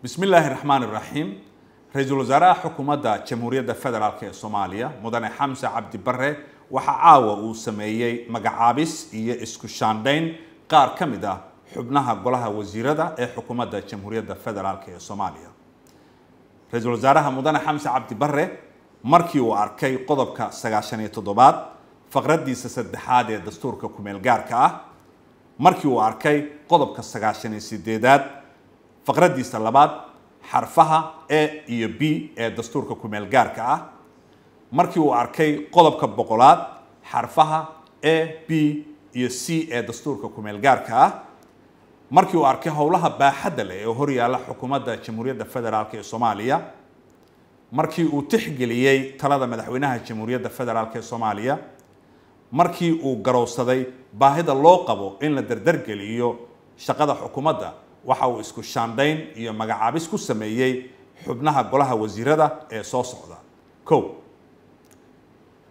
بسم الله الرحمن الرحيم رئيس الوزراء حكومة جمهورية فدرال كي سوماليا مدن حمزة عبد برة وحعاوة وسميي مقعابس إيه إسكوشاندين قار كمدا حبناها قولها وزيرة إيه حكومة جمهورية فدرال كي سوماليا رئيس الوزراء مدن حمزة عبد برة markii uu arkay qodobka sagaashan iyo toddobaad faqraddiisa saddexaad ee dastuurka kumeel gaarka ah markii uu arkay qodobka sagaashan iyo sideedaad faqradiisa labaad xarfaha a iyo b ee dastuurka gaarka ah markii uu arkay qodobka boqolaad xarfaha a b iyo c ee dastuurka gaarka ah markii uu arkay howlaha baaxadda leh ee horyaalla xukuumadda jamhuuriyadda federaalk ee soomaaliya markii uu tixgeliyey talada madaxweynaha jamhuuriyadda federaalk ee soomaaliya markii uu garowsaday baahida loo qabo in la dardargeliyo shaqada xukuumadda waxa uu isku shaandhayn iyo magacaabis ku sameeyey xubnaha golaha wasiirada ee soo socda ko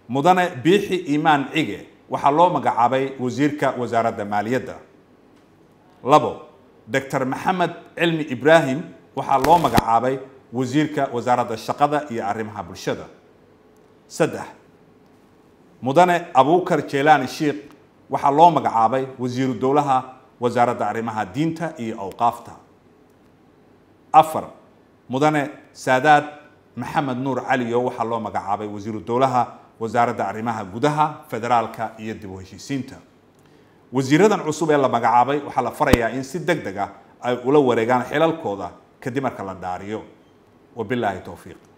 mudane biixi imaan cige waxaa loo magacaabay wasiirka wasaaradda maaliyadda labo doctor maxamed cilmi ibraahim waxaa loo magacaabay wasiirka wasaaradda shaqada iyo arrimaha bulshada saddex mudane abuukar jelaani shiikh waxaa loo magacaabay wasiiru dowlaha wasaaradda arrimaha diinta iyo awqaafta afar mudane saadaad maxamed nuur cali waxaa loo magacaabay wasiiru dowlaha wasaaradda arrimaha gudaha federaalka iyo dib u heshiisiinta wasiiradan cusub ee la magacaabay waxaa la farayaa in si deg deg ah ay ula wareegaan xilalkooda kadib marka la dhaariyo wabilaahi towfiiq